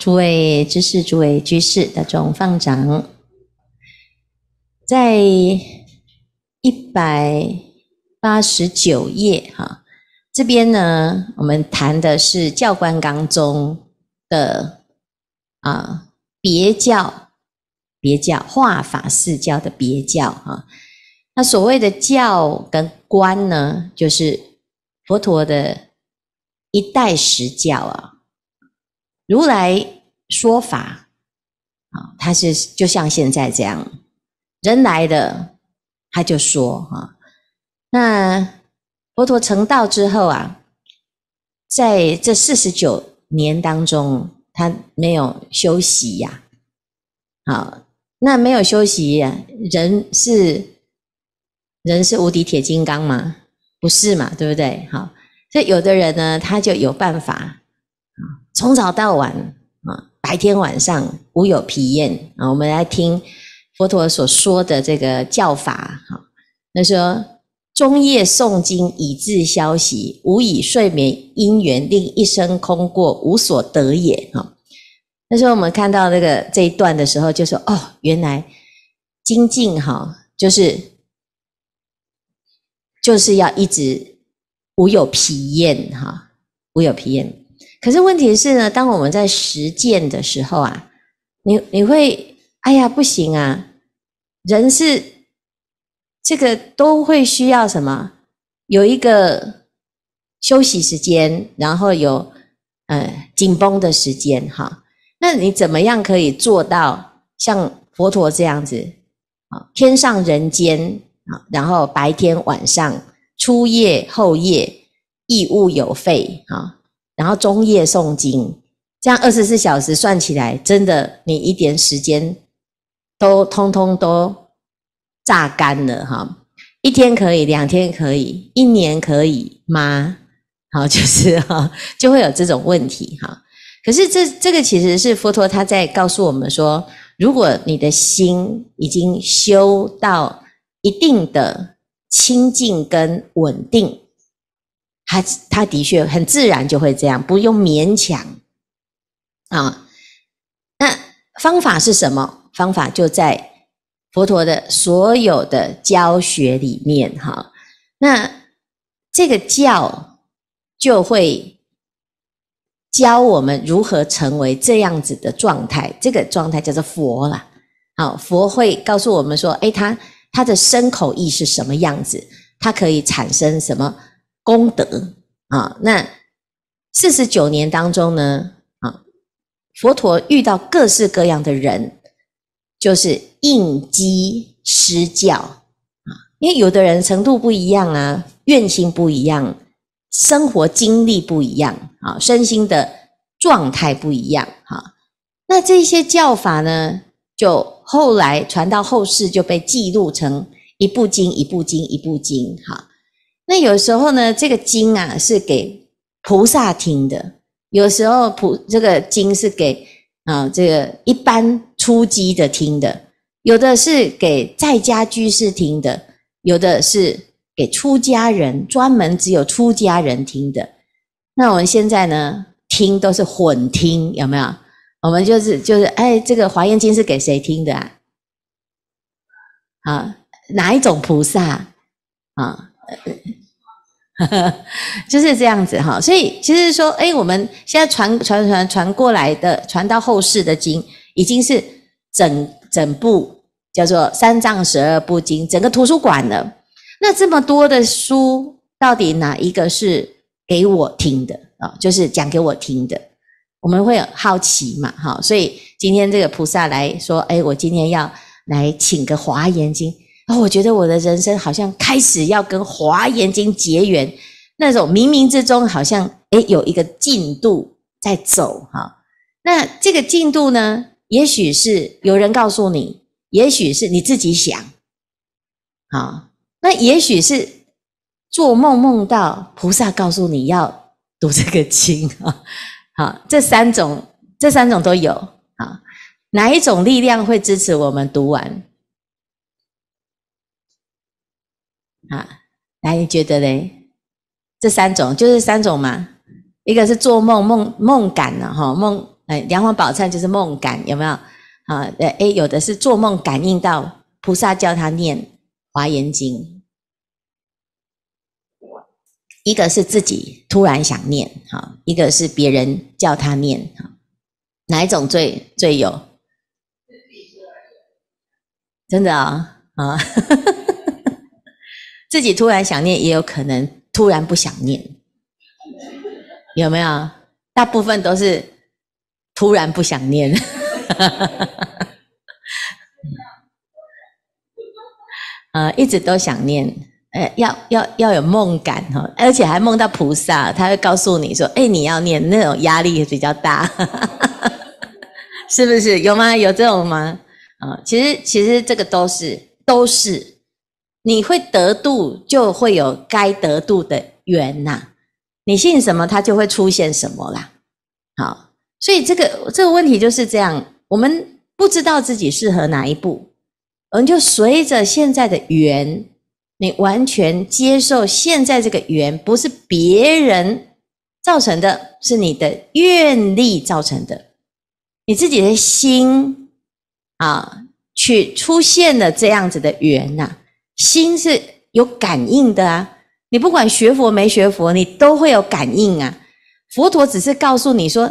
诸位知事、诸位居士的众放长，在一百八十九页哈，这边呢，我们谈的是教官当中的啊别教，别教化法四教的别教啊。那所谓的教跟观呢，就是佛陀的一代十教啊。如来说法，啊，他是就像现在这样，人来的，他就说啊，那佛陀成道之后啊，在这四十九年当中，他没有休息呀。好，那没有休息，人是人是无敌铁金刚吗？不是嘛，对不对？好，所以有的人呢，他就有办法。从早到晚啊，白天晚上无有疲厌啊。我们来听佛陀所说的这个教法哈。那说中夜诵经以至消息，无以睡眠因缘令一生空过，无所得也哈。那时候我们看到那个这一段的时候，就说哦，原来精进哈，就是就是要一直无有疲厌哈，无有疲厌。可是问题是呢，当我们在实践的时候啊，你你会哎呀不行啊，人是这个都会需要什么？有一个休息时间，然后有呃紧绷的时间哈。那你怎么样可以做到像佛陀这样子啊？天上人间啊，然后白天晚上初夜后夜，亦物有废啊。然后中夜诵经，这样二十四小时算起来，真的你一点时间都通通都榨干了哈。一天可以，两天可以，一年可以吗？好，就是哈，就会有这种问题哈。可是这这个其实是佛陀他在告诉我们说，如果你的心已经修到一定的清净跟稳定。他他的确很自然就会这样，不用勉强啊。那方法是什么？方法就在佛陀的所有的教学里面哈。那这个教就会教我们如何成为这样子的状态，这个状态叫做佛啦。好，佛会告诉我们说：哎，他他的身口意是什么样子？它可以产生什么？功德啊，那四十九年当中呢，啊，佛陀遇到各式各样的人，就是应机施教啊，因为有的人程度不一样啊，愿心不一样，生活经历不一样啊，身心的状态不一样哈，那这些教法呢，就后来传到后世就被记录成一部经，一部经，一部经哈。那有时候呢，这个经啊是给菩萨听的；有时候菩这个经是给啊这个一般出家的听的；有的是给在家居士听的；有的是给出家人专门只有出家人听的。那我们现在呢，听都是混听，有没有？我们就是就是，哎，这个《华严经》是给谁听的啊？啊，哪一种菩萨啊？就是这样子哈，所以其实说，哎，我们现在传传传传过来的，传到后世的经，已经是整整部叫做《三藏十二部经》，整个图书馆了。那这么多的书，到底哪一个是给我听的啊？就是讲给我听的，我们会好奇嘛？哈，所以今天这个菩萨来说，哎，我今天要来请个《华严经》。我觉得我的人生好像开始要跟《华严经》结缘，那种冥冥之中好像哎有一个进度在走哈。那这个进度呢，也许是有人告诉你，也许是你自己想，好，那也许是做梦梦到菩萨告诉你要读这个经啊。好，这三种这三种都有啊，哪一种力量会支持我们读完？啊，那你觉得嘞？这三种就是三种嘛，一个是做梦梦梦感了哈，梦哎，梁皇宝忏就是梦感有没有？啊，哎，有的是做梦感应到菩萨叫他念华严经，一个是自己突然想念，哈，一个是别人叫他念，哈，哪一种最最有？真的啊啊！自己突然想念，也有可能突然不想念，有没有？大部分都是突然不想念。啊，一直都想念，呃，要要要有梦感哈，而且还梦到菩萨，他会告诉你说：“哎，你要念那种压力也比较大，是不是？有吗？有这种吗？啊，其实其实这个都是都是。”你会得度，就会有该得度的缘呐。你信什么，它就会出现什么啦。好，所以这个这个问题就是这样。我们不知道自己适合哪一步，我们就随着现在的缘，你完全接受现在这个缘，不是别人造成的，是你的愿力造成的，你自己的心啊，去出现了这样子的缘呐。心是有感应的啊！你不管学佛没学佛，你都会有感应啊。佛陀只是告诉你说，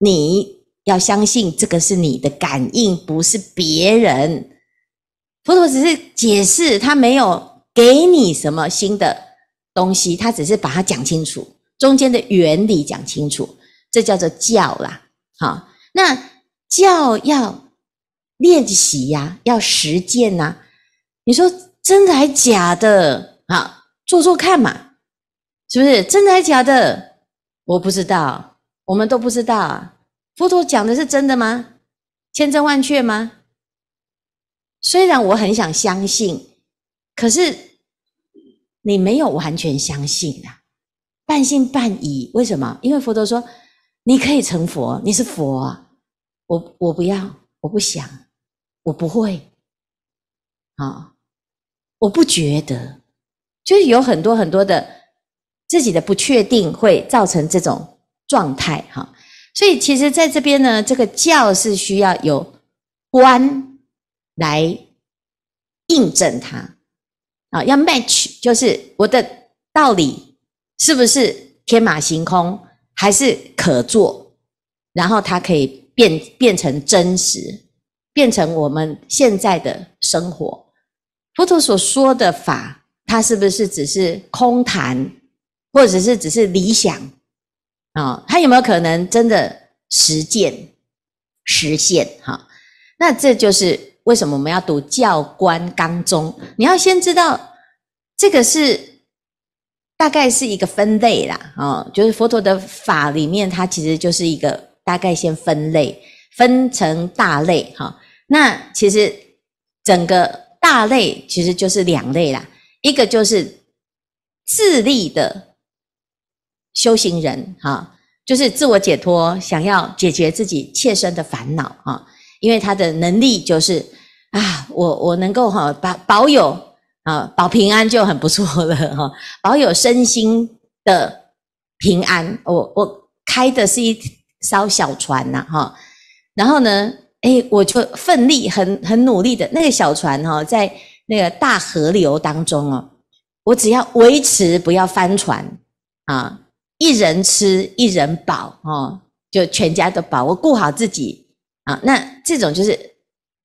你要相信这个是你的感应，不是别人。佛陀只是解释，他没有给你什么新的东西，他只是把它讲清楚，中间的原理讲清楚，这叫做教啦。好，那教要练习呀，要实践呐。你说。真的还假的？啊？做做看嘛，是不是真的还假的？我不知道，我们都不知道。佛陀讲的是真的吗？千真万确吗？虽然我很想相信，可是你没有完全相信啊，半信半疑。为什么？因为佛陀说你可以成佛，你是佛，我我不要，我不想，我不会，啊。我不觉得，就是有很多很多的自己的不确定，会造成这种状态哈。所以，其实在这边呢，这个教是需要有观来印证它啊，要 match，就是我的道理是不是天马行空，还是可做，然后它可以变变成真实，变成我们现在的生活。佛陀所说的法，它是不是只是空谈，或者是只是理想啊？它有没有可能真的实践、实现？哈，那这就是为什么我们要读教官纲中》。你要先知道，这个是大概是一个分类啦，啊，就是佛陀的法里面，它其实就是一个大概先分类，分成大类哈。那其实整个。大类其实就是两类啦，一个就是自力的修行人，哈，就是自我解脱，想要解决自己切身的烦恼，哈，因为他的能力就是啊，我我能够哈保保有啊保平安就很不错了，哈，保有身心的平安，我我开的是一艘小船呐，哈，然后呢？哎，我就奋力很很努力的那个小船哈，在那个大河流当中哦，我只要维持不要翻船啊，一人吃一人饱哦，就全家都饱，我顾好自己啊。那这种就是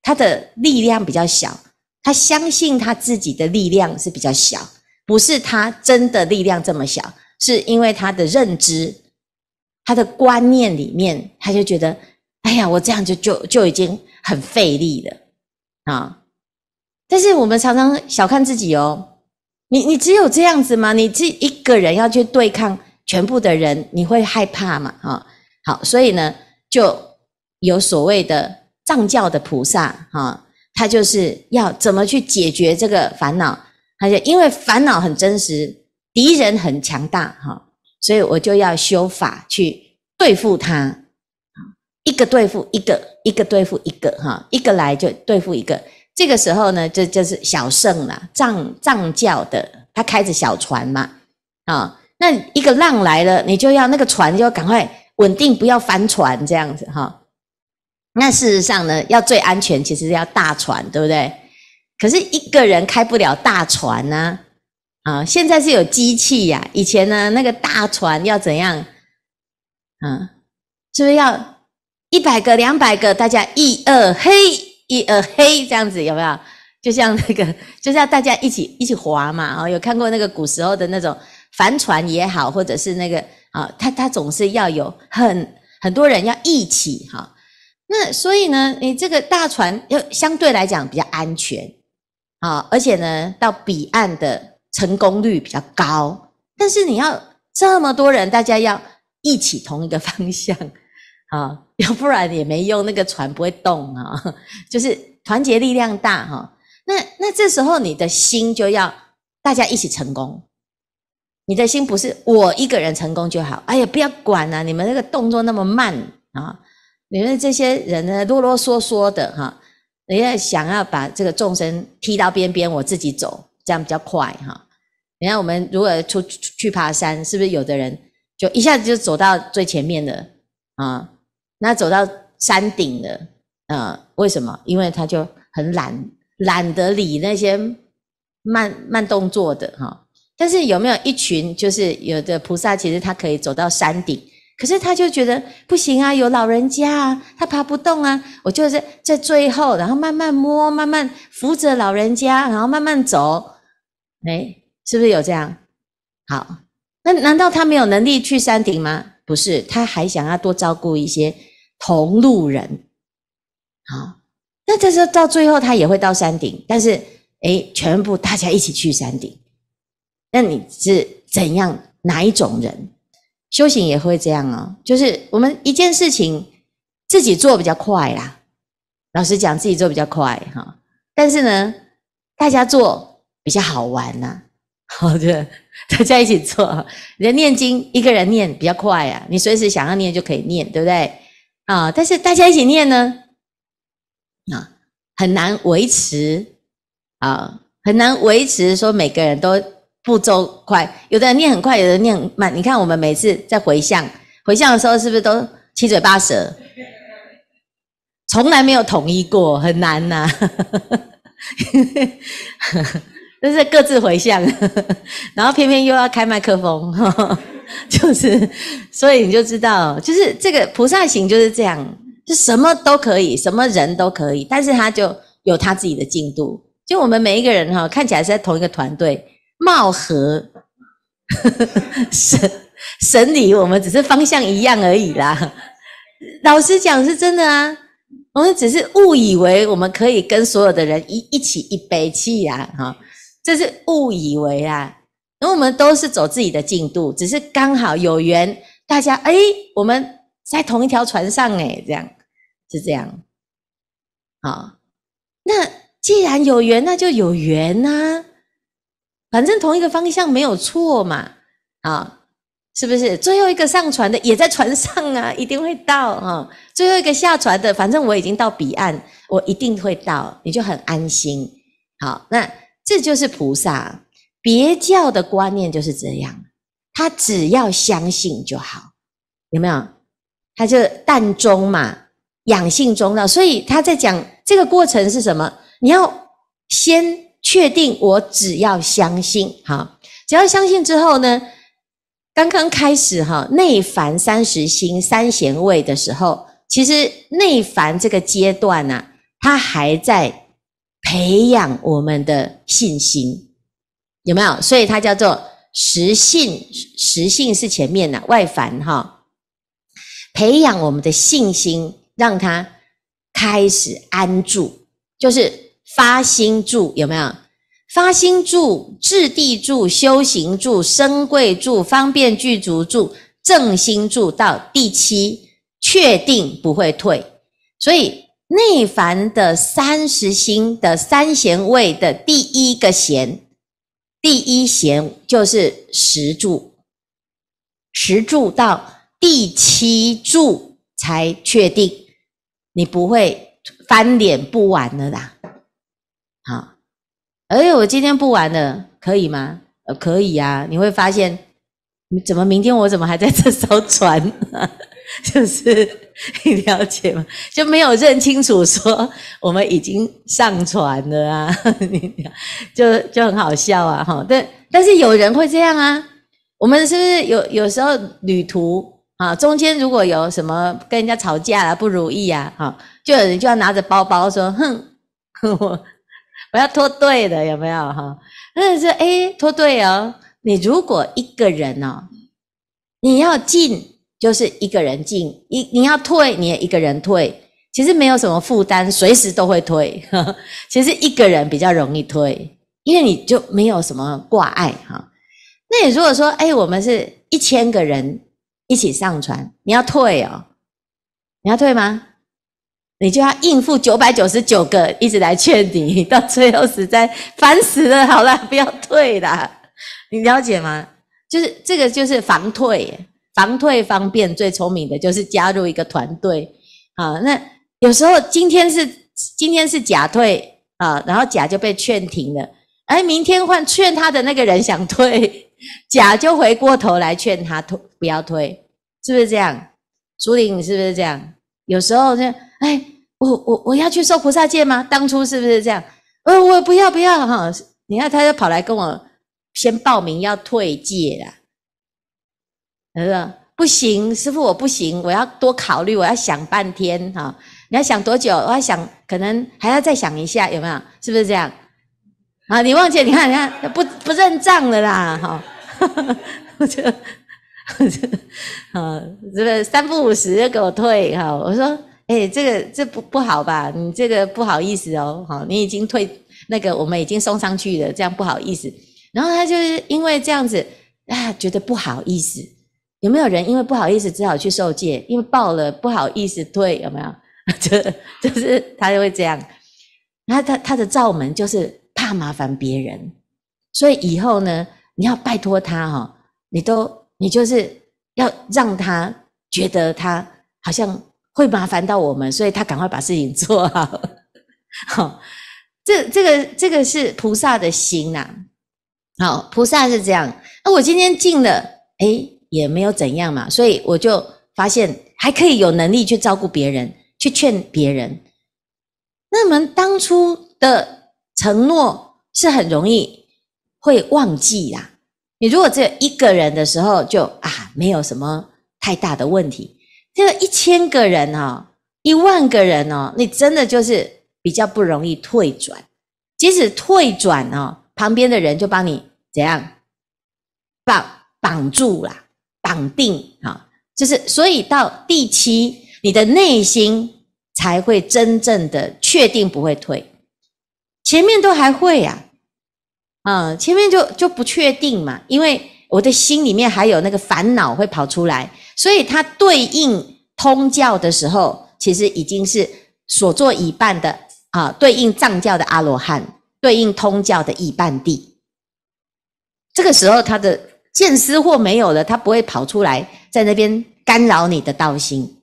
他的力量比较小，他相信他自己的力量是比较小，不是他真的力量这么小，是因为他的认知、他的观念里面，他就觉得。哎呀，我这样就就就已经很费力了啊！但是我们常常小看自己哦。你你只有这样子吗？你这一个人要去对抗全部的人，你会害怕吗？啊，好，所以呢，就有所谓的藏教的菩萨哈，他就是要怎么去解决这个烦恼？他就因为烦恼很真实，敌人很强大哈，所以我就要修法去对付他。一个对付一个，一个对付一个，哈，一个来就对付一个。这个时候呢，就就是小胜了。藏藏教的他开着小船嘛，啊，那一个浪来了，你就要那个船要赶快稳定，不要翻船这样子哈。那事实上呢，要最安全，其实要大船，对不对？可是一个人开不了大船呢，啊，现在是有机器呀。以前呢，那个大船要怎样？嗯，是不是要？一百个、两百个，大家一二嘿，一二嘿，这样子有没有？就像那个，就像大家一起一起划嘛。哦，有看过那个古时候的那种帆船也好，或者是那个啊，他他总是要有很很多人要一起哈。那所以呢，你这个大船要相对来讲比较安全啊，而且呢，到彼岸的成功率比较高。但是你要这么多人，大家要一起同一个方向。啊，要不然也没用，那个船不会动啊。就是团结力量大哈。那那这时候你的心就要大家一起成功，你的心不是我一个人成功就好。哎呀，不要管了，你们那个动作那么慢啊。你们这些人呢啰啰嗦嗦的哈，人家想要把这个众生踢到边边，我自己走，这样比较快哈。你看我们如果出去去爬山，是不是有的人就一下子就走到最前面的啊？那走到山顶了，呃，为什么？因为他就很懒，懒得理那些慢慢动作的哈。但是有没有一群，就是有的菩萨，其实他可以走到山顶，可是他就觉得不行啊，有老人家，啊，他爬不动啊。我就是在最后，然后慢慢摸，慢慢扶着老人家，然后慢慢走。哎，是不是有这样？好，那难道他没有能力去山顶吗？不是，他还想要多照顾一些。同路人，啊，那时候到最后他也会到山顶，但是，哎，全部大家一起去山顶，那你是怎样哪一种人？修行也会这样啊，就是我们一件事情自己做比较快啦。老实讲，自己做比较快哈，但是呢，大家做比较好玩呐，好，的，大家一起做。人念经一个人念比较快啊，你随时想要念就可以念，对不对？啊！但是大家一起念呢，啊，很难维持啊，很难维持说每个人都步骤快，有的人念很快，有人念慢。你看我们每次在回向、回向的时候，是不是都七嘴八舌，从来没有统一过，很难呐。就是各自回向，然后偏偏又要开麦克风，就是，所以你就知道，就是这个菩萨行就是这样，就什么都可以，什么人都可以，但是他就有他自己的进度。就我们每一个人哈，看起来是在同一个团队，貌合，神神理，我们只是方向一样而已啦。老实讲是真的啊，我们只是误以为我们可以跟所有的人一一起一杯弃啊哈。这是误以为啊，那我们都是走自己的进度，只是刚好有缘，大家哎，我们在同一条船上哎，这样是这样，好，那既然有缘，那就有缘呐，反正同一个方向没有错嘛，啊，是不是？最后一个上船的也在船上啊，一定会到啊。最后一个下船的，反正我已经到彼岸，我一定会到，你就很安心。好，那。这就是菩萨别教的观念就是这样，他只要相信就好，有没有？他就淡中嘛，养性中的，所以他在讲这个过程是什么？你要先确定我只要相信哈，只要相信之后呢，刚刚开始哈，内凡三十心三贤位的时候，其实内凡这个阶段呢，他还在。培养我们的信心，有没有？所以它叫做实性，实性是前面的外凡哈。培养我们的信心，让它开始安住，就是发心住，有没有？发心住、质地住、修行住、生贵住、方便具足住、正心住到第七，确定不会退，所以。内凡的三十星的三弦位的第一个弦，第一弦就是十柱，十柱到第七柱才确定，你不会翻脸不玩了啦。好，哎，我今天不玩了，可以吗？呃，可以啊。你会发现，你怎么明天我怎么还在这艘船？就是。你了解吗？就没有认清楚说我们已经上船了啊！就就很好笑啊！哈，但但是有人会这样啊。我们是不是有有时候旅途啊，中间如果有什么跟人家吵架了、不如意啊，哈，就有人就要拿着包包说：“哼，我要脱队的，有没有哈？”那说诶脱队哦。你如果一个人哦，你要进。就是一个人进一，你要退你也一个人退，其实没有什么负担，随时都会退。其实一个人比较容易退，因为你就没有什么挂碍哈。那你如果说，哎，我们是一千个人一起上船，你要退哦，你要退吗？你就要应付九百九十九个一直来劝你，到最后实在烦死了，好了，不要退啦。你了解吗？就是这个，就是防退。防退方便最聪明的就是加入一个团队，啊，那有时候今天是今天是甲退啊，然后甲就被劝停了，哎，明天换劝他的那个人想退，甲 就回过头来劝他退不要退，是不是这样？苏玲，你是不是这样？有时候就哎，我我我要去受菩萨戒吗？当初是不是这样？呃，我不要不要哈，你看他就跑来跟我先报名要退戒了。他说：“不行，师傅，我不行，我要多考虑，我要想半天哈。你要想多久？我要想，可能还要再想一下，有没有？是不是这样？啊，你忘记？你看，你看，不不认账的啦，哈！我就，啊，这个三不五十给我退哈。我说，哎，这个这不不好吧？你这个不好意思哦，哈，你已经退那个，我们已经送上去了，这样不好意思。然后他就是因为这样子啊，觉得不好意思。”有没有人因为不好意思，只好去受戒？因为报了不好意思退，有没有？这 就是他就会这样。那他他的罩门就是怕麻烦别人，所以以后呢，你要拜托他哈，你都你就是要让他觉得他好像会麻烦到我们，所以他赶快把事情 做好。好，这这个这个是菩萨的心呐。好，菩萨是这样。那我今天进了，诶也没有怎样嘛，所以我就发现还可以有能力去照顾别人，去劝别人。那么当初的承诺是很容易会忘记啦。你如果只有一个人的时候，就啊没有什么太大的问题。这个一千个人哦，一万个人哦，你真的就是比较不容易退转。即使退转哦，旁边的人就帮你怎样绑绑住了。绑定啊，就是所以到第七，你的内心才会真正的确定不会退，前面都还会呀，嗯，前面就就不确定嘛，因为我的心里面还有那个烦恼会跑出来，所以它对应通教的时候，其实已经是所做一半的啊，对应藏教的阿罗汉，对应通教的一半地，这个时候他的。见私货没有了，他不会跑出来在那边干扰你的道心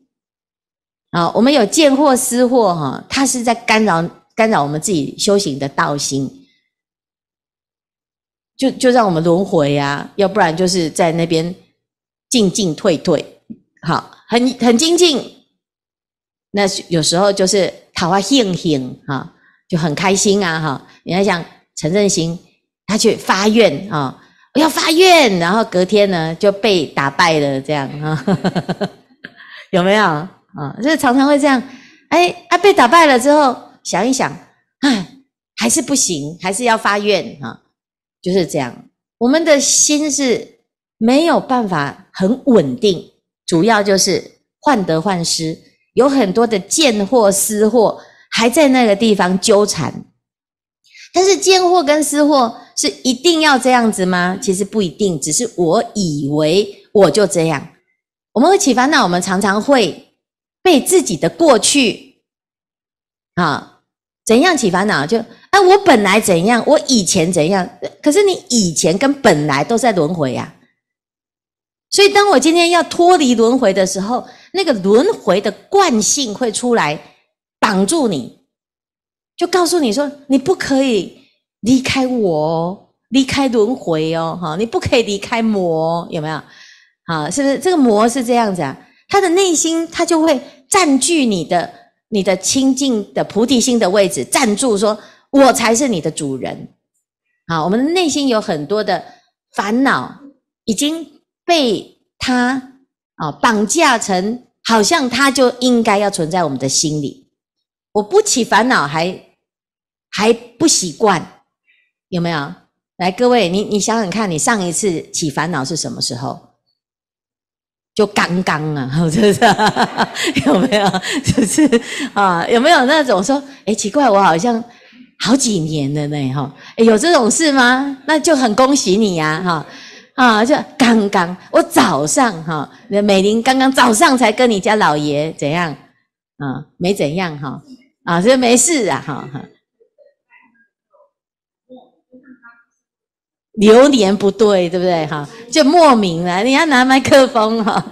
啊。我们有见货私货哈，他是在干扰干扰我们自己修行的道心，就就让我们轮回啊，要不然就是在那边进进退退，好，很很精进。那有时候就是桃花兴兴哈，就很开心啊哈。你看像陈振兴，他去发愿啊。要发愿，然后隔天呢就被打败了，这样哈，有没有啊？就是常常会这样，哎，啊被打败了之后，想一想，哎，还是不行，还是要发愿啊，就是这样。我们的心是没有办法很稳定，主要就是患得患失，有很多的见货、私货还在那个地方纠缠。但是见货跟私货是一定要这样子吗？其实不一定，只是我以为我就这样。我们会起烦恼，我们常常会被自己的过去，啊，怎样起烦恼？就哎，我本来怎样，我以前怎样？可是你以前跟本来都在轮回呀。所以当我今天要脱离轮回的时候，那个轮回的惯性会出来挡住你。就告诉你说，你不可以离开我，离开轮回哦，哈，你不可以离开魔，有没有？啊，是不是这个魔是这样子啊？他的内心，他就会占据你的、你的清净的菩提心的位置，占住，说我才是你的主人。好，我们内心有很多的烦恼，已经被他啊绑架成，好像他就应该要存在我们的心里。我不起烦恼还。还不习惯，有没有？来，各位，你你想想看，你上一次起烦恼是什么时候？就刚刚啊，是 不是？有没有？就是啊，有没有那种说，哎，奇怪，我好像好几年了呢，哈，有这种事吗？那就很恭喜你呀，哈啊，就刚刚，我早上哈，美玲刚刚早上才跟你家老爷怎样？啊，没怎样哈，啊，所以没事啊，哈。流年不对，对不对？哈，就莫名了。你要拿麦克风哈，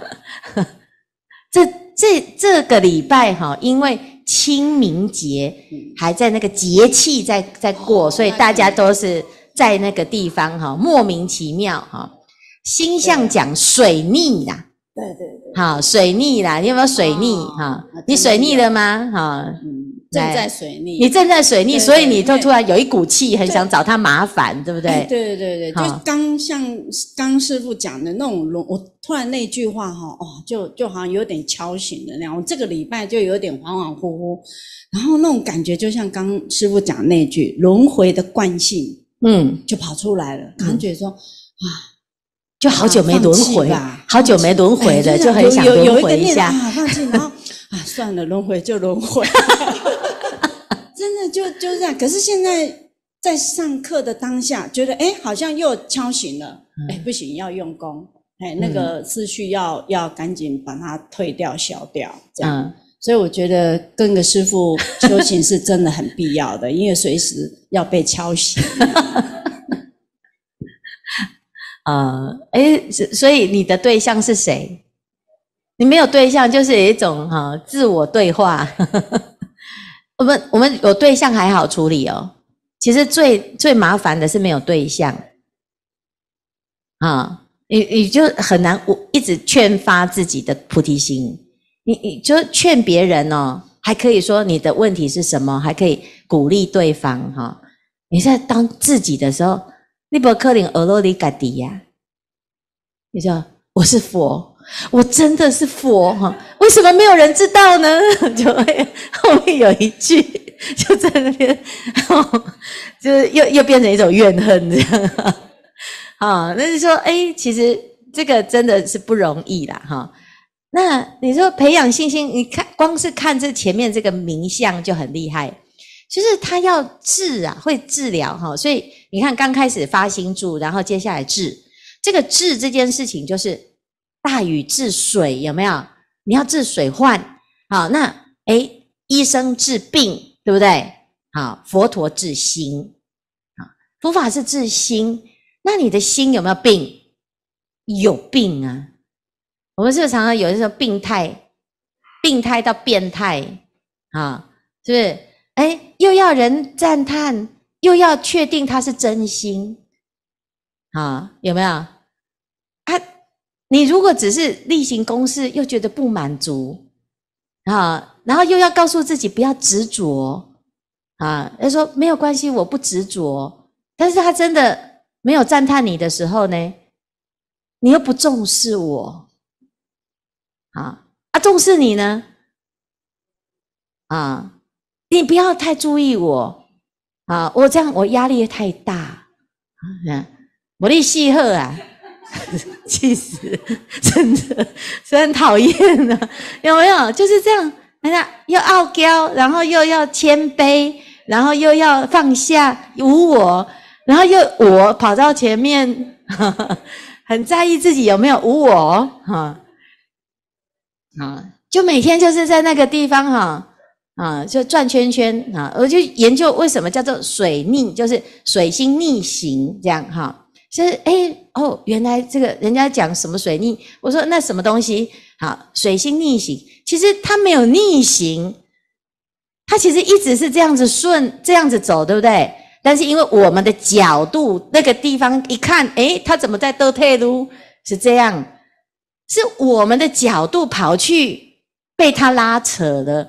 这这这个礼拜哈，因为清明节还在那个节气在在过，所以大家都是在那个地方哈，莫名其妙哈。星象讲水逆啦，对对对，好水逆啦，你有没有水逆哈？你水逆了吗？哈。正在水逆，你正在水逆，所以你就突然有一股气，很想找他麻烦，对不对？对对对对，就刚像刚师傅讲的那种我突然那句话哈，哦，就就好像有点敲醒了那样。我这个礼拜就有点恍恍惚惚，然后那种感觉就像刚师傅讲那句轮回的惯性，嗯，就跑出来了，感觉说啊，就好久没轮回，好久没轮回了，就很想轮回一下。忘记，然后啊，算了，轮回就轮回。真的就就是这样，可是现在在上课的当下，觉得哎，好像又敲醒了，哎，不行，要用功，哎，那个思绪要要赶紧把它退掉、消掉，这样。所以我觉得跟个师傅 修行是真的很必要的，因为随时要被敲醒。啊，哎，所以你的对象是谁？你没有对象，就是有一种哈自我对话。我们我们有对象还好处理哦，其实最最麻烦的是没有对象，啊，你你就很难我一直劝发自己的菩提心，你你就劝别人哦，还可以说你的问题是什么，还可以鼓励对方哈，你在当自己的时候，尼泊克林俄罗里嘎迪呀，你说我是佛。我真的是佛哈，为什么没有人知道呢？就会后面有一句，就在那边，就是又又变成一种怨恨这样。啊，那是说，哎，其实这个真的是不容易啦哈。那你说培养信心，你看光是看这前面这个名相就很厉害，就是他要治啊，会治疗哈。所以你看刚开始发心住，然后接下来治这个治这件事情，就是。大禹治水有没有？你要治水患，好，那哎，医生治病对不对？好，佛陀治心，啊，佛法是治心。那你的心有没有病？有病啊！我们是不是常常有的时候病态，病态到变态啊？是不是？哎，又要人赞叹，又要确定他是真心，啊，有没有？他。你如果只是例行公事，又觉得不满足，啊，然后又要告诉自己不要执着，啊，他说没有关系，我不执着。但是他真的没有赞叹你的时候呢，你又不重视我，啊啊，重视你呢，啊，你不要太注意我，啊，我这样我压力太大，啊，我的戏候啊。气死，真的，很讨厌啊，有没有？就是这样，人家又傲娇，然后又要谦卑，然后又要放下无我，然后又我跑到前面，很在意自己有没有无我，哈，啊，就每天就是在那个地方哈，啊，就转圈圈啊，我就研究为什么叫做水逆，就是水星逆行这样哈。就是哎哦，原来这个人家讲什么水逆，我说那什么东西好？水星逆行，其实它没有逆行，它其实一直是这样子顺这样子走，对不对？但是因为我们的角度那个地方一看，哎，它怎么在倒退路？是这样，是我们的角度跑去被它拉扯的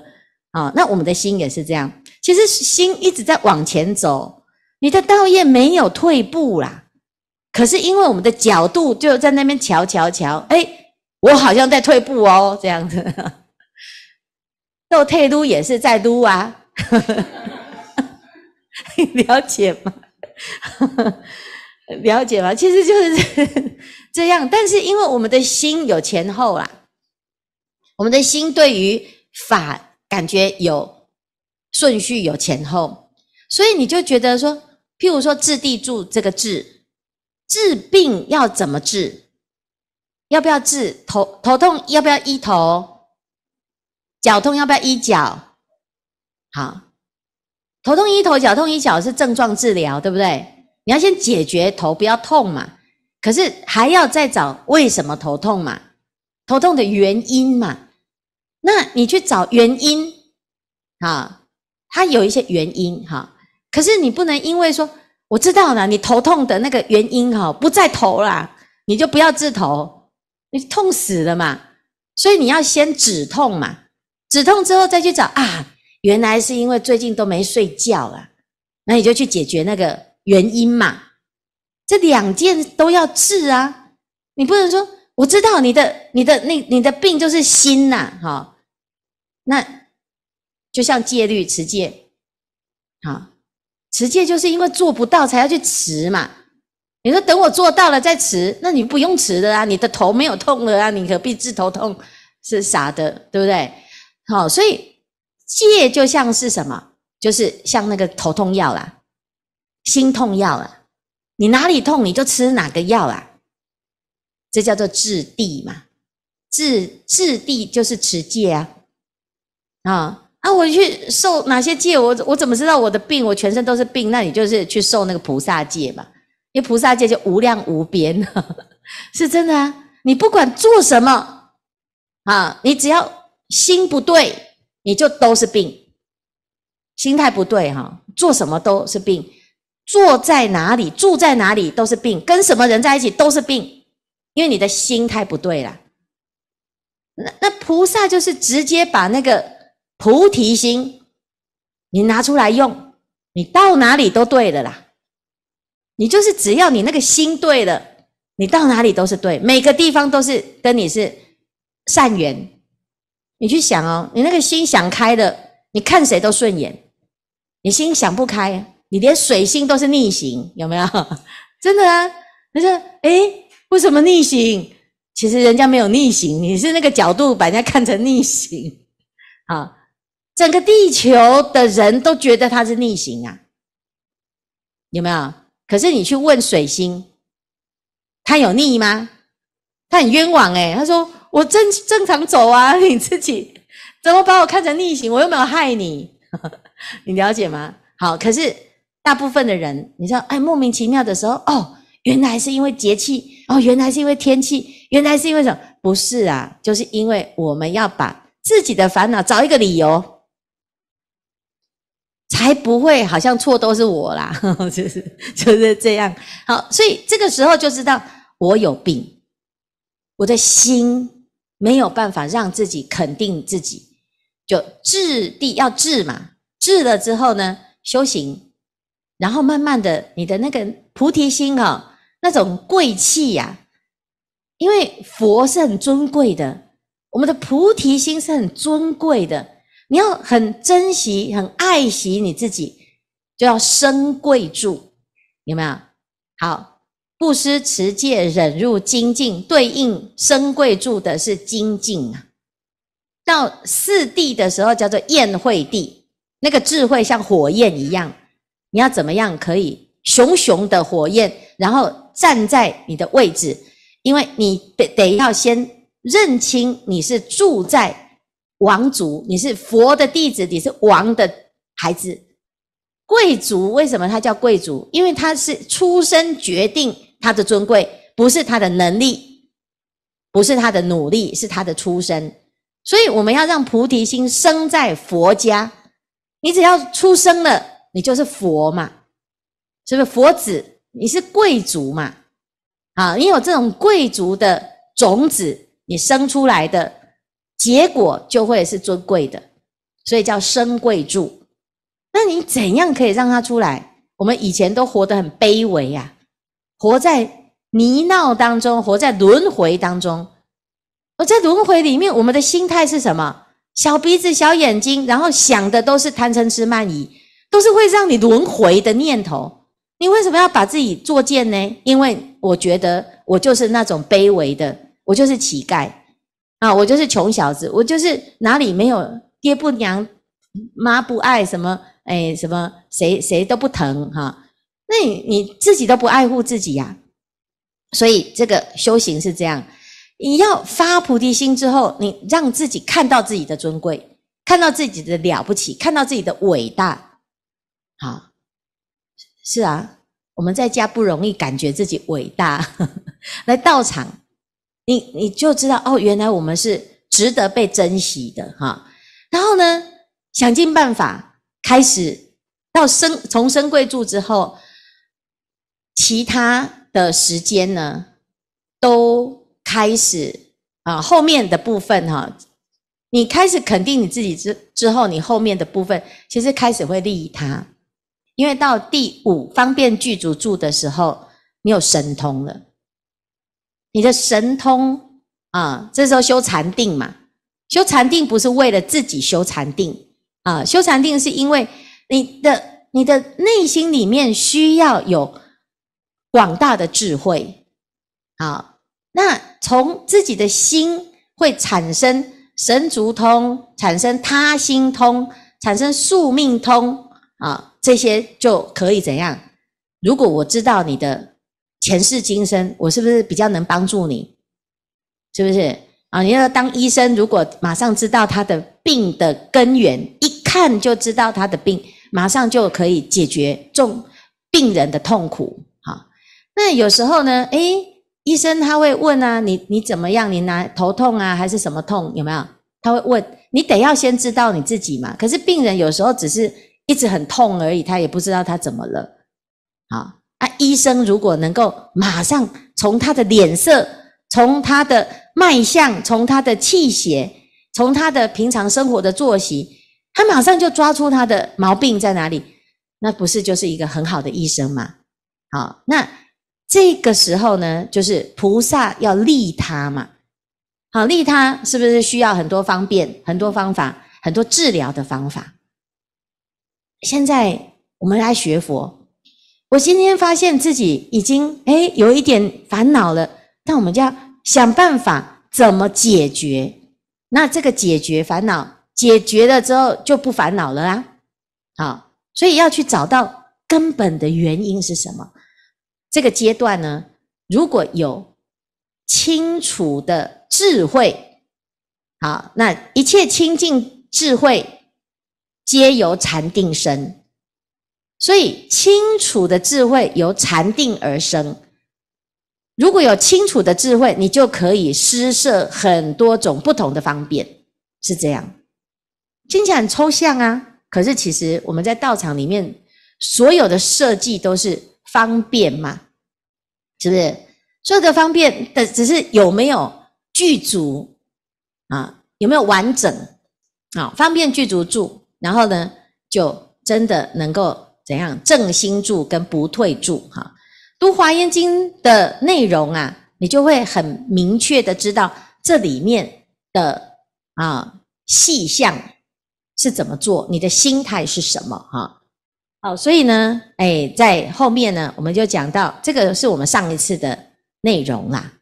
啊。那我们的心也是这样，其实心一直在往前走，你的道业没有退步啦。可是因为我们的角度就在那边瞧瞧瞧，哎，我好像在退步哦，这样子。斗 退撸也是在撸啊，了解吗？了解吗？其实就是这样，但是因为我们的心有前后啦，我们的心对于法感觉有顺序有前后，所以你就觉得说，譬如说“质地住”这个字。治病要怎么治？要不要治头头痛？要不要医头？脚痛要不要医脚？好，头痛医头，脚痛医脚是症状治疗，对不对？你要先解决头不要痛嘛，可是还要再找为什么头痛嘛，头痛的原因嘛。那你去找原因啊，它有一些原因哈，可是你不能因为说。我知道了，你头痛的那个原因哈，不在头啦，你就不要治头，你痛死了嘛，所以你要先止痛嘛，止痛之后再去找啊，原来是因为最近都没睡觉啊，那你就去解决那个原因嘛，这两件都要治啊，你不能说我知道你的你的那你的病就是心呐哈，那就像戒律持戒啊。持戒就是因为做不到才要去持嘛？你说等我做到了再持，那你不用持的啊！你的头没有痛了啊，你何必治头痛是傻的，对不对？好，所以戒就像是什么，就是像那个头痛药啦、心痛药啦，你哪里痛你就吃哪个药啊，这叫做治地嘛？治治地就是持戒啊，啊。那我去受哪些戒？我我怎么知道我的病？我全身都是病，那你就是去受那个菩萨戒嘛？因为菩萨戒就无量无边，是真的啊！你不管做什么啊，你只要心不对，你就都是病。心态不对哈，做什么都是病，坐在哪里、住在哪里都是病，跟什么人在一起都是病，因为你的心态不对啦。那那菩萨就是直接把那个。菩提心，你拿出来用，你到哪里都对的啦。你就是只要你那个心对了，你到哪里都是对，每个地方都是跟你是善缘。你去想哦，你那个心想开的，你看谁都顺眼；你心想不开，你连水星都是逆行，有没有？真的啊！你说，诶，为什么逆行？其实人家没有逆行，你是那个角度把人家看成逆行，啊。整个地球的人都觉得他是逆行啊，有没有？可是你去问水星，他有逆吗？他很冤枉哎，他说我正正常走啊，你自己怎么把我看成逆行？我又没有害你，你了解吗？好，可是大部分的人，你说哎莫名其妙的时候，哦，原来是因为节气，哦，原来是因为天气，原来是因为什么？不是啊，就是因为我们要把自己的烦恼找一个理由。才不会，好像错都是我啦，就是就是这样。好，所以这个时候就知道我有病，我的心没有办法让自己肯定自己，就治地要治嘛，治了之后呢，修行，然后慢慢的，你的那个菩提心哦，那种贵气呀，因为佛是很尊贵的，我们的菩提心是很尊贵的。你要很珍惜、很爱惜你自己，就要生贵住，有没有？好，布施、持戒、忍辱、精进，对应生贵住的是精进啊。到四地的时候叫做宴会地，那个智慧像火焰一样，你要怎么样可以熊熊的火焰？然后站在你的位置，因为你得得要先认清你是住在。王族，你是佛的弟子，你是王的孩子，贵族。为什么他叫贵族？因为他是出身决定他的尊贵，不是他的能力，不是他的努力，是他的出身。所以我们要让菩提心生在佛家。你只要出生了，你就是佛嘛，是不是？佛子，你是贵族嘛？啊，你有这种贵族的种子，你生出来的。结果就会是尊贵的，所以叫生贵柱。那你怎样可以让他出来？我们以前都活得很卑微呀，活在泥淖当中，活在轮回当中。我在轮回里面，我们的心态是什么？小鼻子、小眼睛，然后想的都是贪嗔痴慢疑，都是会让你轮回的念头。你为什么要把自己作贱呢？因为我觉得我就是那种卑微的，我就是乞丐。啊，我就是穷小子，我就是哪里没有爹不娘妈不爱，什么哎，什么谁谁都不疼哈。那你你自己都不爱护自己呀？所以这个修行是这样，你要发菩提心之后，你让自己看到自己的尊贵，看到自己的了不起，看到自己的伟大。好，是啊，我们在家不容易感觉自己伟大，来到场。你你就知道哦，原来我们是值得被珍惜的哈。然后呢，想尽办法开始到升重生贵住之后，其他的时间呢，都开始啊后面的部分哈，你开始肯定你自己之之后，你后面的部分其实开始会利益他，因为到第五方便剧组住的时候，你有神通了。你的神通啊，这时候修禅定嘛？修禅定不是为了自己修禅定啊，修禅定是因为你的你的内心里面需要有广大的智慧啊。那从自己的心会产生神足通，产生他心通，产生宿命通啊，这些就可以怎样？如果我知道你的。前世今生，我是不是比较能帮助你？是不是啊？你要当医生，如果马上知道他的病的根源，一看就知道他的病，马上就可以解决重病人的痛苦。哈，那有时候呢，诶，医生他会问啊，你你怎么样？你哪头痛啊？还是什么痛？有没有？他会问你，得要先知道你自己嘛。可是病人有时候只是一直很痛而已，他也不知道他怎么了。啊。啊，医生如果能够马上从他的脸色、从他的脉象、从他的气血、从他的平常生活的作息，他马上就抓出他的毛病在哪里，那不是就是一个很好的医生吗？好，那这个时候呢，就是菩萨要利他嘛。好，利他是不是需要很多方便、很多方法、很多治疗的方法？现在我们来学佛。我今天发现自己已经哎有一点烦恼了，那我们要想办法怎么解决？那这个解决烦恼解决了之后就不烦恼了啊！好，所以要去找到根本的原因是什么？这个阶段呢，如果有清楚的智慧，好，那一切清净智慧皆由禅定生。所以，清楚的智慧由禅定而生。如果有清楚的智慧，你就可以施设很多种不同的方便，是这样。听起来很抽象啊，可是其实我们在道场里面所有的设计都是方便嘛，是不是？所有的方便的只是有没有具足啊，有没有完整啊？方便具足住，然后呢，就真的能够。怎样正心助跟不退助？哈，读华严经的内容啊，你就会很明确的知道这里面的啊细项是怎么做，你的心态是什么？哈，好，所以呢，哎，在后面呢，我们就讲到这个是我们上一次的内容啦。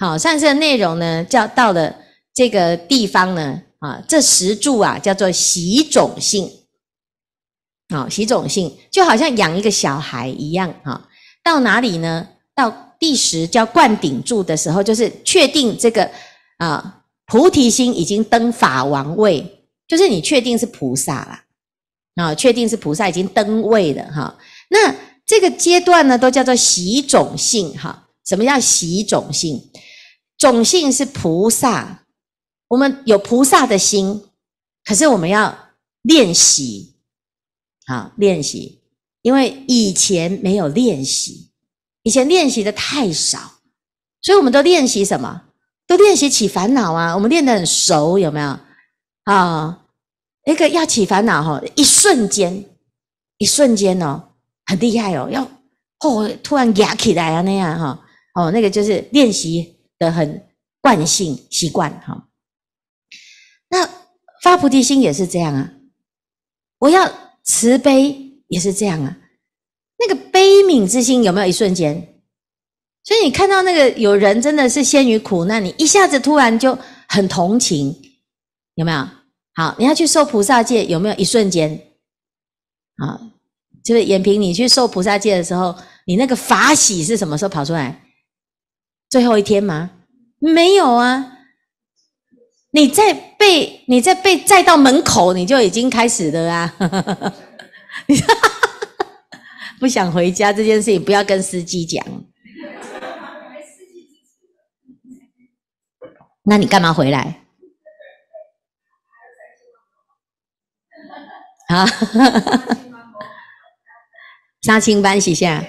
好，上一次的内容呢，叫到了这个地方呢，啊，这十助啊，叫做习种性。啊，习种性就好像养一个小孩一样啊。到哪里呢？到第十叫灌顶住的时候，就是确定这个啊菩提心已经登法王位，就是你确定是菩萨了啊，确定是菩萨已经登位了哈。那这个阶段呢，都叫做习种性哈。什么叫习种性？种性是菩萨，我们有菩萨的心，可是我们要练习。好练习，因为以前没有练习，以前练习的太少，所以我们都练习什么？都练习起烦恼啊！我们练得很熟，有没有？啊，那个要起烦恼哈，一瞬间，一瞬间哦，很厉害哦，要哦，突然压起来啊那样哈，哦，那个就是练习的很惯性习惯哈。那发菩提心也是这样啊，我要。慈悲也是这样啊，那个悲悯之心有没有一瞬间？所以你看到那个有人真的是陷于苦难，你一下子突然就很同情，有没有？好，你要去受菩萨戒有没有一瞬间？啊，就是眼平，你去受菩萨戒的时候，你那个法喜是什么时候跑出来？最后一天吗？没有啊。你在被你在被载到门口，你就已经开始了啊！不想回家这件事情，不要跟司机讲。那你干嘛回来？啊！杀青班，谢下。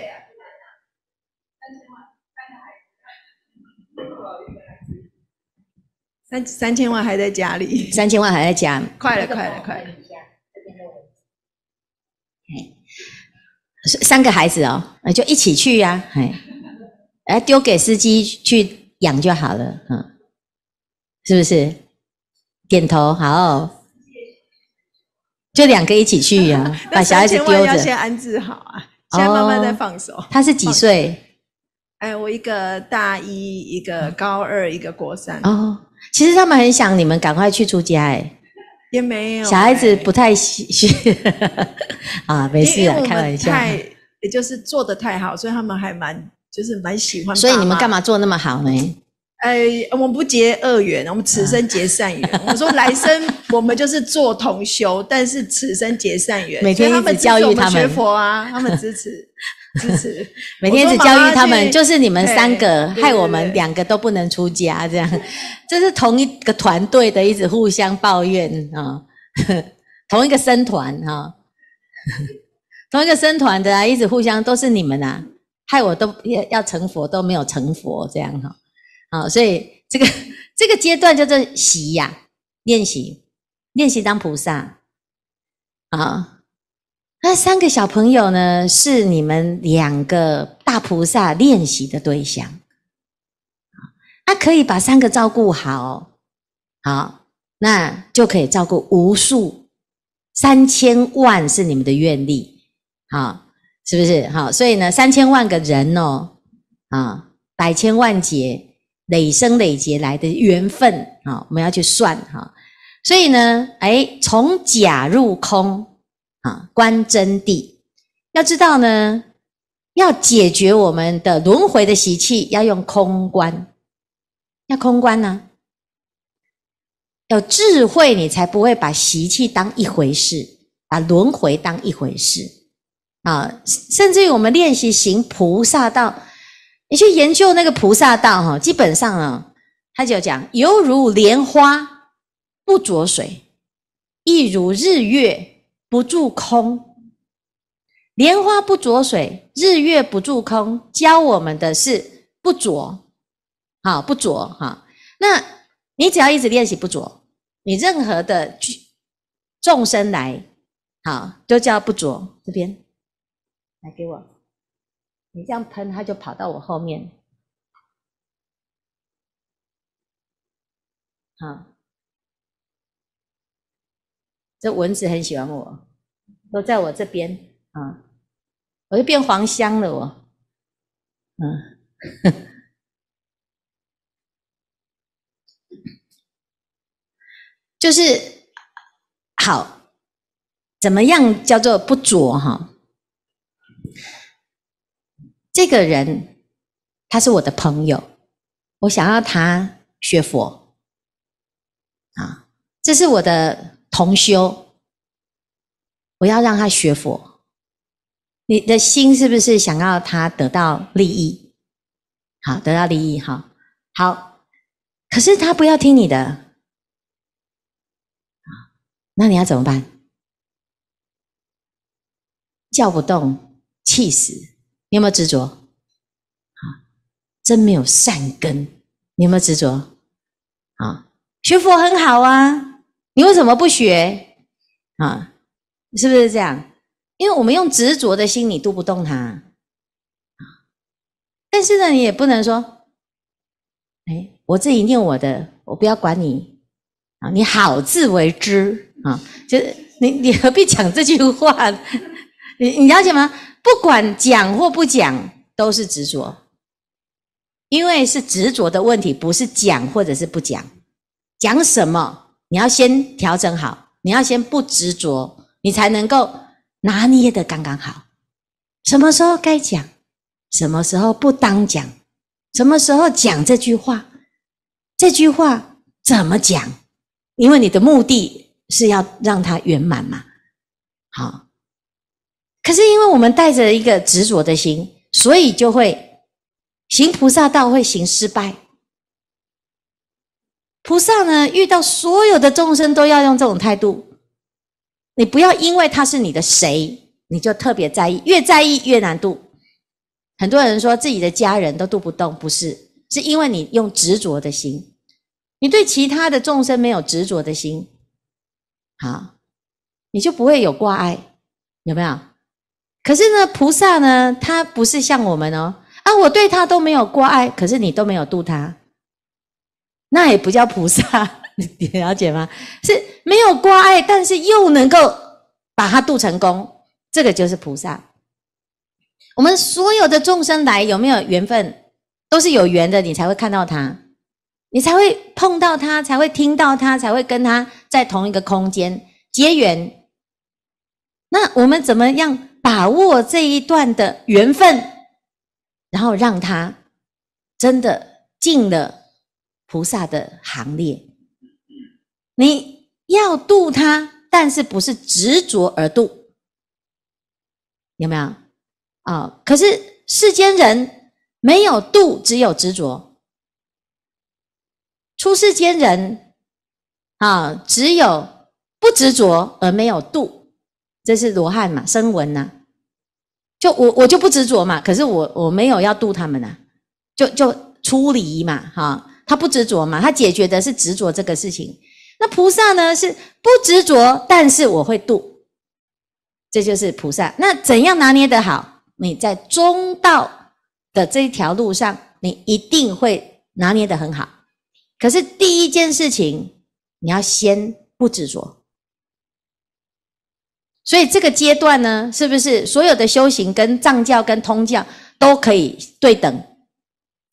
三三千万还在家里，三千万还在家，快了快了快了。三个孩子哦，就一起去呀，哎，哎丢给司机去养就好了，嗯，是不是？点头好，就两个一起去呀，把小孩丢着先安置好啊，现在慢慢再放手。他是几岁？哎，我一个大一，一个高二，一个国三哦。其实他们很想你们赶快去出家，哎，也没有小孩子不太喜去 啊，没事啊，开玩笑。也就是做的太好，所以他们还蛮就是蛮喜欢。所以你们干嘛做那么好呢？哎，我们不结恶缘，我们此生结善缘。我说来生我们就是做同修，但是此生结善缘。每天教育他们学佛啊，他们支持。持 每天只教育他们，就是你们三个害我们两个都不能出家这样。这是同一个团队的，一直互相抱怨啊，同一个生团啊，同一个生团的啊，一直互相都是你们啊，害我都要要成佛都没有成佛这样哈。好，所以这个这个阶段叫做习呀，练习练习当菩萨啊。那三个小朋友呢，是你们两个大菩萨练习的对象，啊，他可以把三个照顾好，好，那就可以照顾无数三千万，是你们的愿力，好，是不是？好，所以呢，三千万个人哦，啊，百千万劫累生累劫来的缘分啊，我们要去算哈，所以呢，哎，从假入空。啊，观真谛，要知道呢，要解决我们的轮回的习气，要用空观。那空观呢，有智慧，你才不会把习气当一回事，把轮回当一回事。啊，甚至于我们练习行菩萨道，你去研究那个菩萨道哈，基本上啊，他就讲犹如莲花不着水，亦如日月。不住空，莲花不着水，日月不住空，教我们的是不着，好不着哈。那你只要一直练习不着，你任何的众生来，好都叫不着。这边来给我，你这样喷，他就跑到我后面，好。这蚊子很喜欢我，都在我这边啊！我又变黄香了，我，嗯，就是好，怎么样叫做不着哈？这个人他是我的朋友，我想要他学佛啊，这是我的。同修，我要让他学佛。你的心是不是想要他得到利益？好，得到利益，好，好。可是他不要听你的，啊，那你要怎么办？叫不动，气死。你有没有执着？啊，真没有善根。你有没有执着？啊，学佛很好啊。你为什么不学啊？是不是这样？因为我们用执着的心，你渡不动他。但是呢，你也不能说，哎，我自己念我的，我不要管你啊！你好自为之啊！就是你，你何必讲这句话？你你了解吗？不管讲或不讲，都是执着，因为是执着的问题，不是讲或者是不讲，讲什么？你要先调整好，你要先不执着，你才能够拿捏的刚刚好。什么时候该讲，什么时候不当讲，什么时候讲这句话，这句话怎么讲？因为你的目的是要让它圆满嘛。好，可是因为我们带着一个执着的心，所以就会行菩萨道会行失败。菩萨呢，遇到所有的众生都要用这种态度。你不要因为他是你的谁，你就特别在意，越在意越难度。很多人说自己的家人都渡不动，不是，是因为你用执着的心，你对其他的众生没有执着的心，好，你就不会有挂碍，有没有？可是呢，菩萨呢，他不是像我们哦，啊，我对他都没有挂碍，可是你都没有渡他。那也不叫菩萨，你了解吗？是没有挂爱，但是又能够把它渡成功，这个就是菩萨。我们所有的众生来有没有缘分，都是有缘的，你才会看到他，你才会碰到他，才会听到他，才会跟他在同一个空间结缘。那我们怎么样把握这一段的缘分，然后让他真的进了？菩萨的行列，你要度他，但是不是执着而度？有没有啊？可是世间人没有度，只有执着；出世间人啊，只有不执着而没有度。这是罗汉嘛？声闻呐，就我我就不执着嘛，可是我我没有要度他们呐，就就出离嘛，哈。他不执着嘛，他解决的是执着这个事情。那菩萨呢是不执着，但是我会度，这就是菩萨。那怎样拿捏的好？你在中道的这一条路上，你一定会拿捏的很好。可是第一件事情，你要先不执着。所以这个阶段呢，是不是所有的修行跟藏教跟通教都可以对等？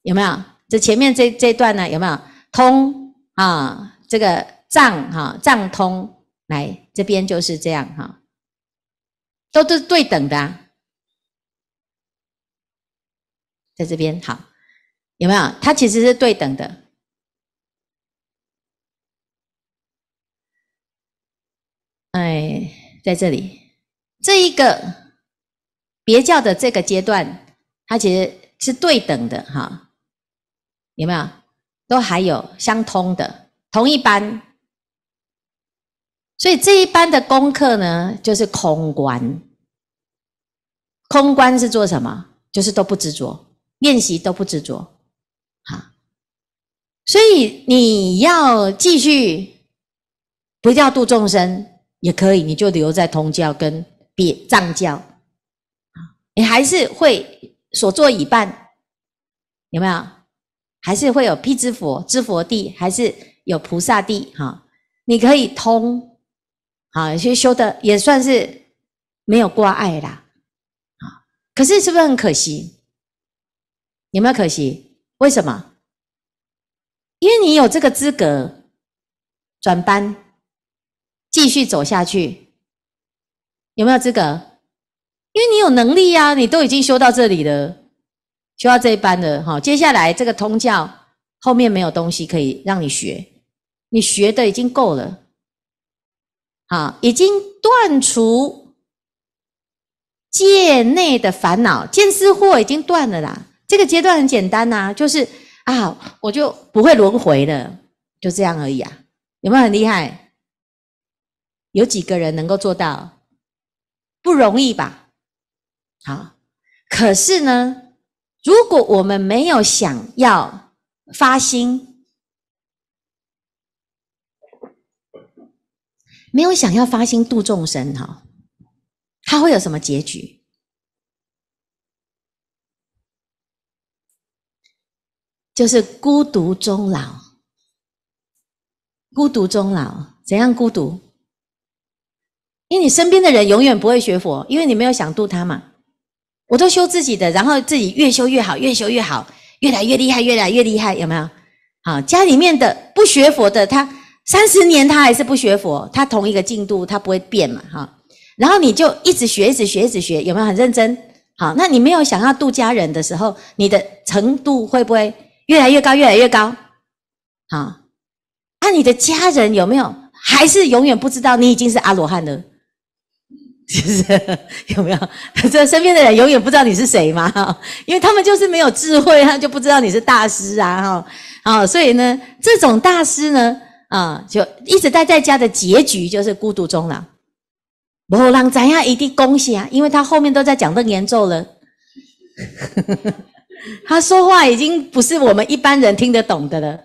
有没有？这前面这这段呢，有没有通啊？这个藏哈藏通来这边就是这样哈，都是对等的，在这边好有没有？它其实是对等的，哎，在这里这一个别教的这个阶段，它其实是对等的哈。有没有？都还有相通的，同一班。所以这一班的功课呢，就是空观。空观是做什么？就是都不执着，练习都不执着，哈。所以你要继续不叫度众生也可以，你就留在通教跟别藏教，啊，你还是会所做一半，有没有？还是会有辟支佛、支佛地，还是有菩萨地。哈，你可以通，啊，有些修的也算是没有挂碍啦。啊，可是是不是很可惜？有没有可惜？为什么？因为你有这个资格转班，继续走下去，有没有资格？因为你有能力呀，你都已经修到这里了。就到这一班的哈，接下来这个通教后面没有东西可以让你学，你学的已经够了，好，已经断除界内的烦恼，见思惑已经断了啦。这个阶段很简单呐，就是啊，我就不会轮回了，就这样而已啊。有没有很厉害？有几个人能够做到？不容易吧？好，可是呢？如果我们没有想要发心，没有想要发心度众生，哈，他会有什么结局？就是孤独终老。孤独终老，怎样孤独？因为你身边的人永远不会学佛，因为你没有想度他嘛。我都修自己的，然后自己越修越好，越修越好，越来越厉害，越来越厉害，有没有？好，家里面的不学佛的，他三十年他还是不学佛，他同一个进度他不会变嘛，哈。然后你就一直学，一直学，一直学，有没有很认真？好，那你没有想要度家人的时候，你的程度会不会越来越高，越来越高？好，那你的家人有没有还是永远不知道你已经是阿罗汉了？其实 有没有？这身边的人永远不知道你是谁嘛？因为他们就是没有智慧，他就不知道你是大师啊！哈，哦，所以呢，这种大师呢，啊，就一直待在家的结局就是孤独终老。不，让咱要一定恭喜啊，因为他后面都在讲更严重了。他说话已经不是我们一般人听得懂的了。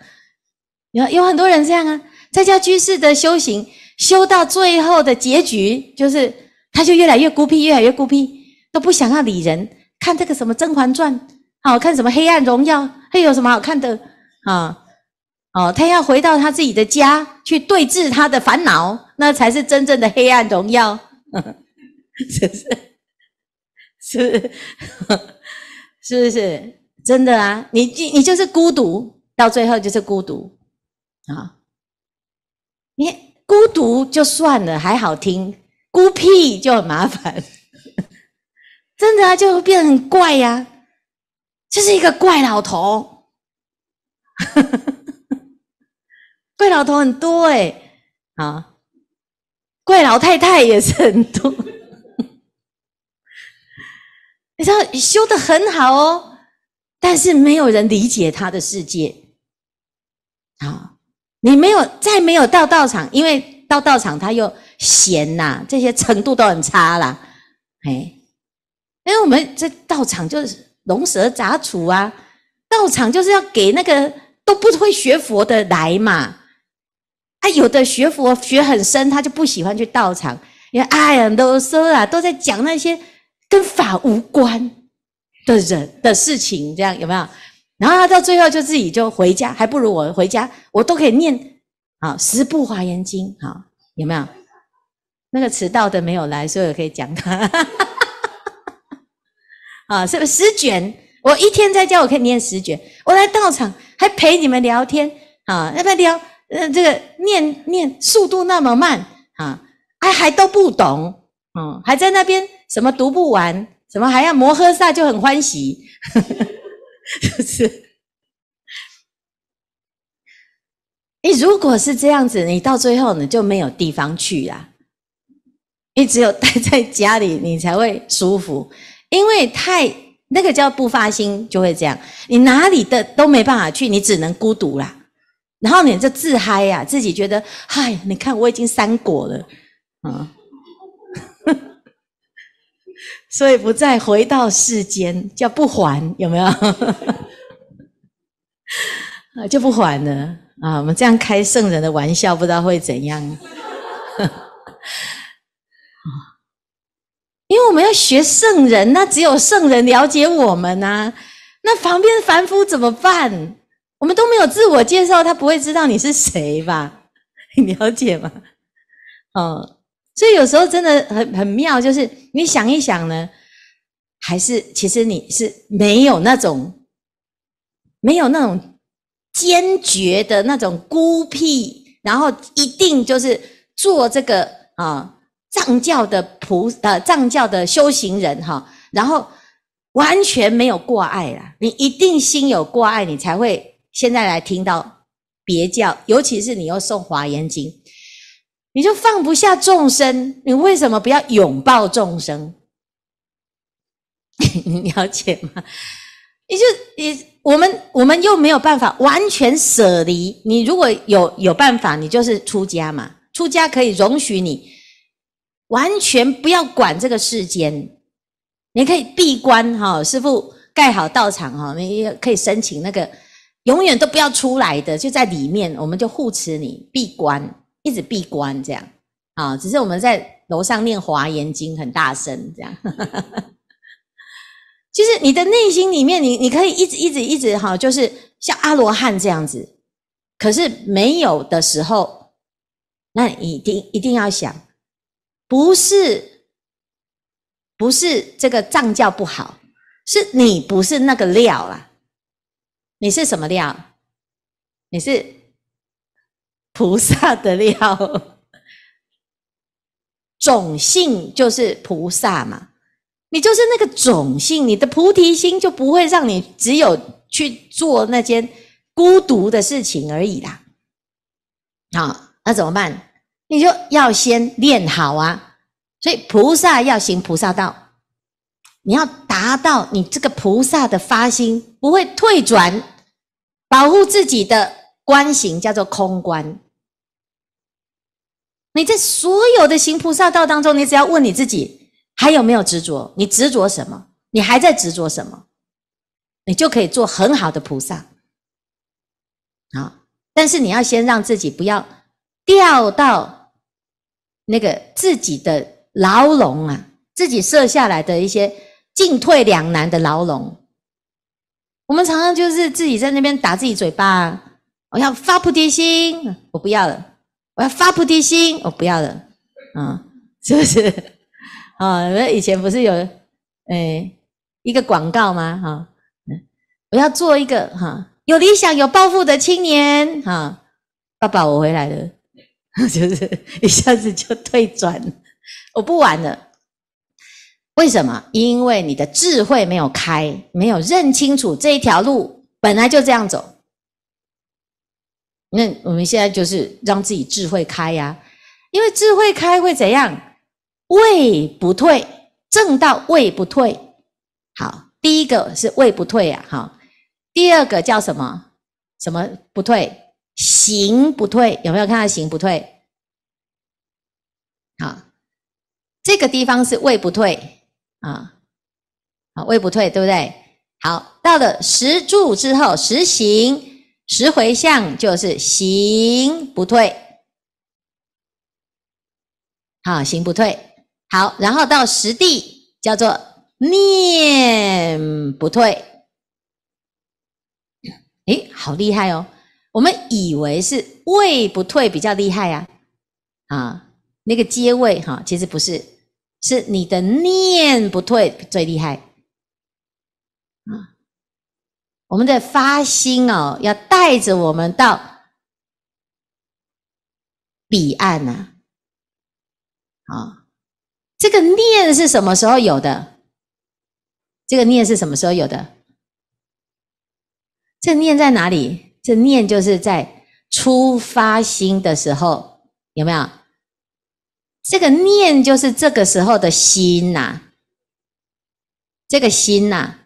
有有很多人这样啊，在家居士的修行，修到最后的结局就是。他就越来越孤僻，越来越孤僻，都不想要理人。看这个什么《甄嬛传》，好看什么《黑暗荣耀》，还有什么好看的啊？哦，他要回到他自己的家去对峙他的烦恼，那才是真正的《黑暗荣耀》。真 是，是，是不是真的啊？你你就是孤独，到最后就是孤独啊！你孤独就算了，还好听。孤僻就很麻烦，真的啊，就会变得很怪呀，就是一个怪老头，怪老头很多哎，啊，怪老太太也是很多，你知道修的很好哦，但是没有人理解他的世界，啊，你没有再没有到道场，因为到道场他又。咸呐，这些程度都很差啦。哎，因为我们这道场就是龙蛇杂处啊，道场就是要给那个都不会学佛的来嘛。啊，有的学佛学很深，他就不喜欢去道场，因为哎呀，都说了都在讲那些跟法无关的人的事情，这样有没有？然后他到最后就自己就回家，还不如我回家，我都可以念啊十部华严经啊，有没有？那个迟到的没有来，所以我可以讲他。啊，是不是十卷？我一天在教，我可以念十卷。我来道场还陪你们聊天啊，要不要聊，呃，这个念念速度那么慢啊，还还都不懂，嗯，还在那边什么读不完，什么还要摩诃萨就很欢喜。是，你如果是这样子，你到最后你就没有地方去呀。你只有待在家里，你才会舒服，因为太那个叫不发心，就会这样。你哪里的都没办法去，你只能孤独啦。然后你就自嗨呀，自己觉得嗨，你看我已经三果了，嗯，所以不再回到世间，叫不还有没有？啊，就不还了啊！我们这样开圣人的玩笑，不知道会怎样。因为我们要学圣人，那只有圣人了解我们啊。那旁边的凡夫怎么办？我们都没有自我介绍，他不会知道你是谁吧？你了解吗？哦，所以有时候真的很很妙，就是你想一想呢，还是其实你是没有那种，没有那种坚决的那种孤僻，然后一定就是做这个啊。藏教的菩呃，藏教的修行人哈，然后完全没有挂碍了。你一定心有挂碍，你才会现在来听到别教，尤其是你又诵华严经，你就放不下众生，你为什么不要拥抱众生？你了解吗？也就你我们我们又没有办法完全舍离。你如果有有办法，你就是出家嘛，出家可以容许你。完全不要管这个世间，你可以闭关哈，师傅盖好道场哈，你也可以申请那个，永远都不要出来的，就在里面，我们就护持你闭关，一直闭关这样啊。只是我们在楼上念《华严经》很大声，这样。就是你的内心里面，你你可以一直一直一直哈，就是像阿罗汉这样子。可是没有的时候，那一定一定要想。不是，不是这个藏教不好，是你不是那个料啦。你是什么料？你是菩萨的料，种性就是菩萨嘛。你就是那个种性，你的菩提心就不会让你只有去做那件孤独的事情而已啦。好，那怎么办？你就要先练好啊！所以菩萨要行菩萨道，你要达到你这个菩萨的发心不会退转，保护自己的观行叫做空观。你在所有的行菩萨道当中，你只要问你自己还有没有执着？你执着什么？你还在执着什么？你就可以做很好的菩萨。啊！但是你要先让自己不要掉到。那个自己的牢笼啊，自己设下来的一些进退两难的牢笼，我们常常就是自己在那边打自己嘴巴。我要发菩提心，我不要了；我要发菩提心，我不要了。嗯，是不是？啊，我们以前不是有哎一个广告吗？哈，嗯，我要做一个哈有理想、有抱负的青年。哈，爸爸，我回来了。就是一下子就退转，我不玩了。为什么？因为你的智慧没有开，没有认清楚这一条路本来就这样走。那我们现在就是让自己智慧开呀，因为智慧开会怎样？位不退，正道位不退。好，第一个是位不退呀，好，第二个叫什么？什么不退？行不退，有没有看到行不退？好，这个地方是位不退啊，啊位不退对不对？好，到了十住之后，十行十回向就是行不退，好行不退。好，然后到十地叫做念不退，哎，好厉害哦。我们以为是胃不退比较厉害啊，啊，那个接位哈，其实不是，是你的念不退最厉害，啊，我们的发心哦，要带着我们到彼岸呐，啊，这个念是什么时候有的？这个念是什么时候有的？这念在哪里？这念就是在出发心的时候，有没有？这个念就是这个时候的心呐，这个心呐，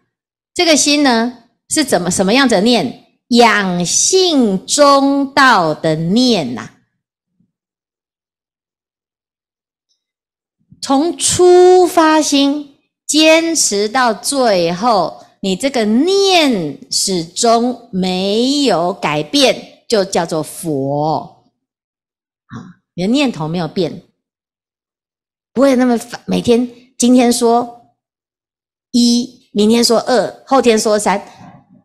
这个心呢是怎么什么样子？念养性中道的念呐，从出发心坚持到最后。你这个念始终没有改变，就叫做佛。啊，你的念头没有变，不会那么烦。每天今天说一，明天说二，后天说三，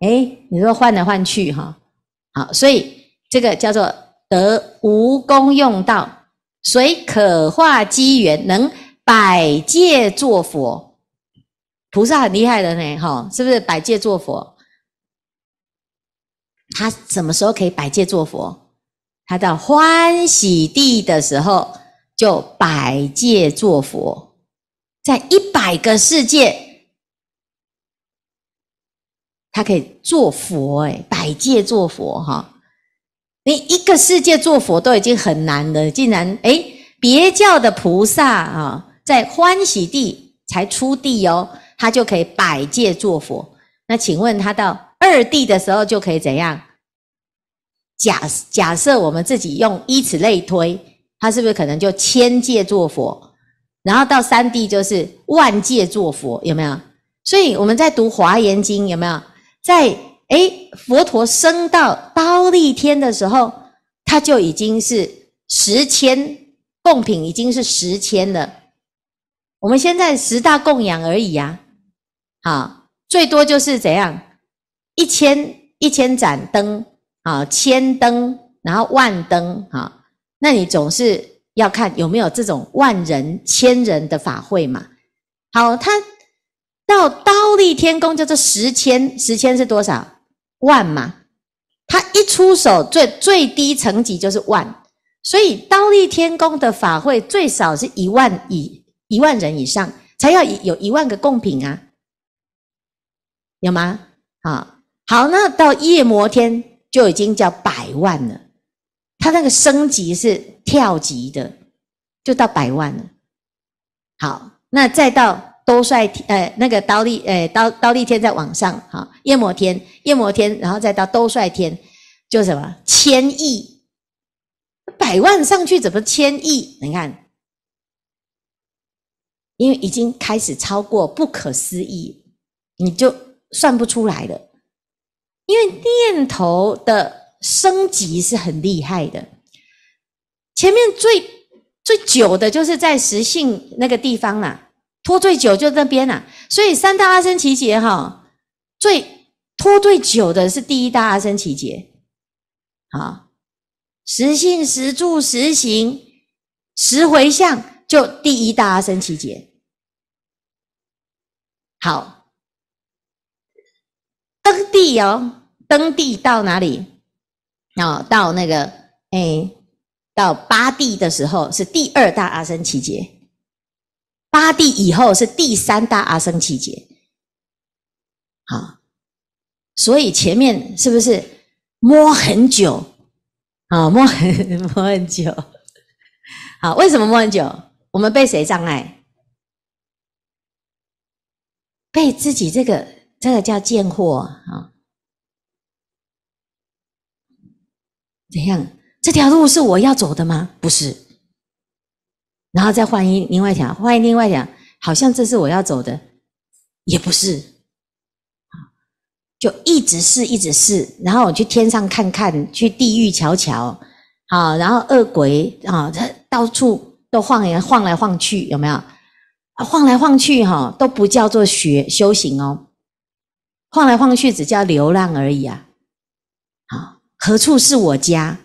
哎，你说换来换去哈。好，所以这个叫做得无功用道，以可化机缘，能百界作佛。菩萨很厉害的呢，哈，是不是百戒作佛？他什么时候可以百戒作佛？他在欢喜地的时候就百戒作佛，在一百个世界，他可以做佛哎，百戒作佛哈！你一个世界做佛都已经很难了，竟然哎，别教的菩萨啊，在欢喜地才出地哟。他就可以百界作佛。那请问他到二地的时候就可以怎样？假假设我们自己用，依此类推，他是不是可能就千界作佛？然后到三地就是万界作佛，有没有？所以我们在读《华严经》，有没有？在诶佛陀升到高利天的时候，他就已经是十千供品，已经是十千了。我们现在十大供养而已啊。啊，最多就是怎样，一千一千盏灯啊，千灯，然后万灯啊，那你总是要看有没有这种万人、千人的法会嘛？好，他到刀立天宫叫做十千，十千是多少万嘛？他一出手最最低层级就是万，所以刀立天宫的法会最少是一万以一万人以上，才要有一万个贡品啊。有吗？啊，好，那到夜魔天就已经叫百万了，他那个升级是跳级的，就到百万了。好，那再到多帅天，呃，那个刀力，呃，刀刀力天再往上，好，夜魔天，夜魔天，然后再到多帅天，就什么千亿？百万上去怎么千亿？你看，因为已经开始超过不可思议，你就。算不出来的，因为念头的升级是很厉害的。前面最最久的就是在实性那个地方啦，拖最久就那边啦。所以三大阿僧祇劫哈，最拖最久的是第一大阿僧祇劫。好，实性、实住、实行、实回向，就第一大阿僧祇劫。好。登地哦，登地到哪里？啊，到那个哎，到八地的时候是第二大阿僧祇劫，八地以后是第三大阿僧祇劫。好，所以前面是不是摸很久？啊，摸很 摸很久。好，为什么摸很久？我们被谁障碍？被自己这个。这个叫贱货啊？怎样？这条路是我要走的吗？不是。然后再换一另外一条，换另外一条，好像这是我要走的，也不是。就一直试，一直试。然后我去天上看看，去地狱瞧瞧，啊，然后恶鬼啊，他到处都晃来晃来晃去，有没有？晃来晃去哈，都不叫做学修行哦。晃来晃去，只叫流浪而已啊！好，何处是我家？